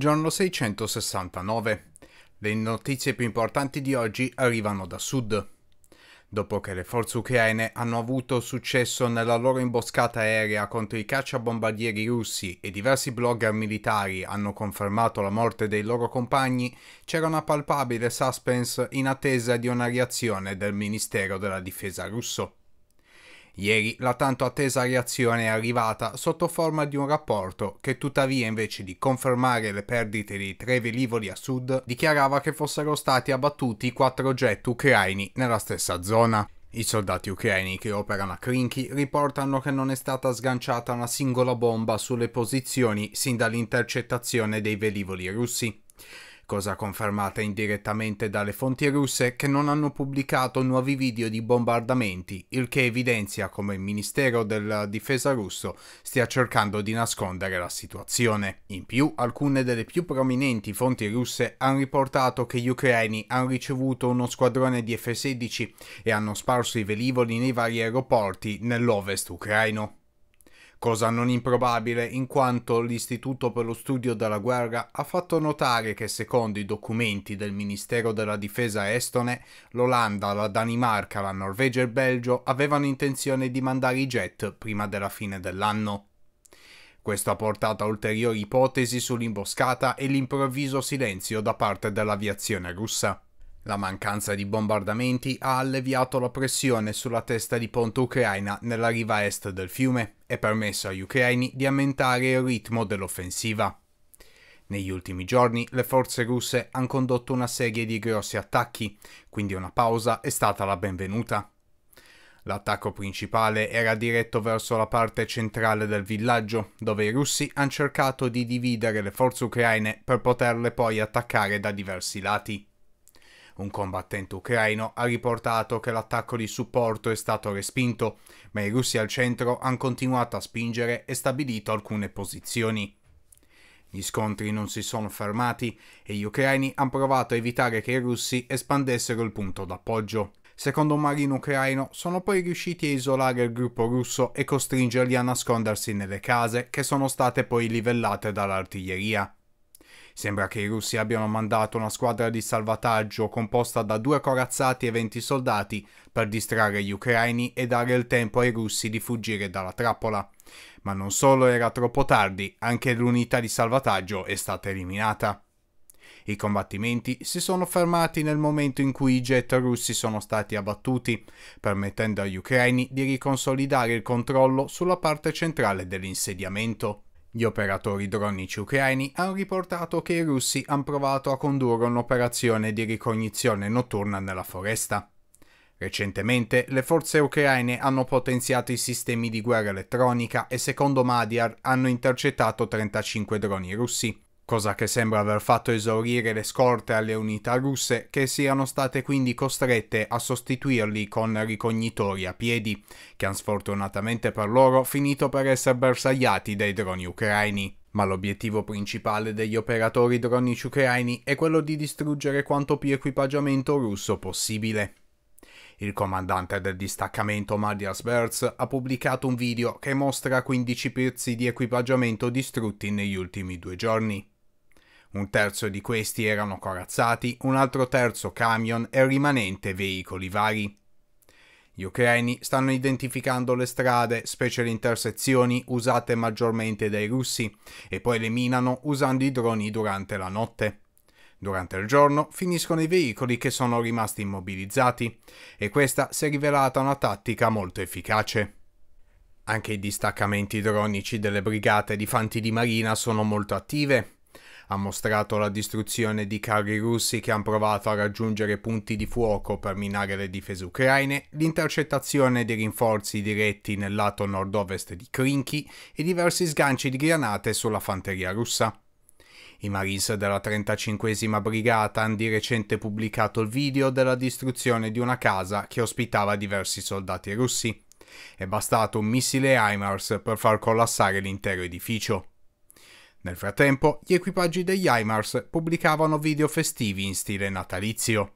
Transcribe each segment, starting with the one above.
giorno 669. Le notizie più importanti di oggi arrivano da sud. Dopo che le forze ucraine hanno avuto successo nella loro imboscata aerea contro i cacciabombardieri russi e diversi blogger militari hanno confermato la morte dei loro compagni, c'era una palpabile suspense in attesa di una reazione del Ministero della Difesa russo. Ieri la tanto attesa reazione è arrivata sotto forma di un rapporto che tuttavia invece di confermare le perdite dei tre velivoli a sud dichiarava che fossero stati abbattuti quattro jet ucraini nella stessa zona. I soldati ucraini che operano a Krinky riportano che non è stata sganciata una singola bomba sulle posizioni sin dall'intercettazione dei velivoli russi cosa confermata indirettamente dalle fonti russe che non hanno pubblicato nuovi video di bombardamenti, il che evidenzia come il Ministero della Difesa russo stia cercando di nascondere la situazione. In più, alcune delle più prominenti fonti russe hanno riportato che gli ucraini hanno ricevuto uno squadrone di F-16 e hanno sparso i velivoli nei vari aeroporti nell'ovest ucraino cosa non improbabile in quanto l'Istituto per lo Studio della Guerra ha fatto notare che secondo i documenti del Ministero della Difesa estone, l'Olanda, la Danimarca, la Norvegia e il Belgio avevano intenzione di mandare i jet prima della fine dell'anno. Questo ha portato a ulteriori ipotesi sull'imboscata e l'improvviso silenzio da parte dell'aviazione russa. La mancanza di bombardamenti ha alleviato la pressione sulla testa di ponte ucraina nella riva est del fiume e permesso agli ucraini di aumentare il ritmo dell'offensiva. Negli ultimi giorni le forze russe hanno condotto una serie di grossi attacchi, quindi una pausa è stata la benvenuta. L'attacco principale era diretto verso la parte centrale del villaggio, dove i russi hanno cercato di dividere le forze ucraine per poterle poi attaccare da diversi lati. Un combattente ucraino ha riportato che l'attacco di supporto è stato respinto, ma i russi al centro hanno continuato a spingere e stabilito alcune posizioni. Gli scontri non si sono fermati e gli ucraini hanno provato a evitare che i russi espandessero il punto d'appoggio. Secondo un marino ucraino, sono poi riusciti a isolare il gruppo russo e costringerli a nascondersi nelle case, che sono state poi livellate dall'artiglieria. Sembra che i russi abbiano mandato una squadra di salvataggio composta da due corazzati e 20 soldati per distrarre gli ucraini e dare il tempo ai russi di fuggire dalla trappola. Ma non solo era troppo tardi, anche l'unità di salvataggio è stata eliminata. I combattimenti si sono fermati nel momento in cui i jet russi sono stati abbattuti, permettendo agli ucraini di riconsolidare il controllo sulla parte centrale dell'insediamento. Gli operatori dronici ucraini hanno riportato che i russi hanno provato a condurre un'operazione di ricognizione notturna nella foresta. Recentemente le forze ucraine hanno potenziato i sistemi di guerra elettronica e secondo Madiar hanno intercettato 35 droni russi cosa che sembra aver fatto esaurire le scorte alle unità russe che siano state quindi costrette a sostituirli con ricognitori a piedi, che hanno sfortunatamente per loro finito per essere bersagliati dai droni ucraini. Ma l'obiettivo principale degli operatori dronici ucraini è quello di distruggere quanto più equipaggiamento russo possibile. Il comandante del distaccamento Madias Berz ha pubblicato un video che mostra 15 pezzi di equipaggiamento distrutti negli ultimi due giorni. Un terzo di questi erano corazzati, un altro terzo camion e rimanente veicoli vari. Gli ucraini stanno identificando le strade, specie le intersezioni usate maggiormente dai russi, e poi le minano usando i droni durante la notte. Durante il giorno finiscono i veicoli che sono rimasti immobilizzati e questa si è rivelata una tattica molto efficace. Anche i distaccamenti dronici delle brigate di fanti di marina sono molto attive ha mostrato la distruzione di carri russi che hanno provato a raggiungere punti di fuoco per minare le difese ucraine, l'intercettazione di rinforzi diretti nel lato nord-ovest di Krinky e diversi sganci di granate sulla fanteria russa. I Marines della 35 Brigata hanno di recente pubblicato il video della distruzione di una casa che ospitava diversi soldati russi. È bastato un missile HIMARS per far collassare l'intero edificio. Nel frattempo, gli equipaggi degli HIMARS pubblicavano video festivi in stile natalizio.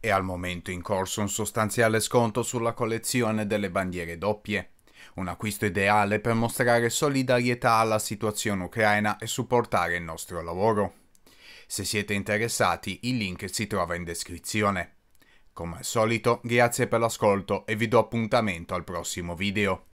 È al momento in corso un sostanziale sconto sulla collezione delle bandiere doppie, un acquisto ideale per mostrare solidarietà alla situazione ucraina e supportare il nostro lavoro. Se siete interessati, il link si trova in descrizione. Come al solito, grazie per l'ascolto e vi do appuntamento al prossimo video.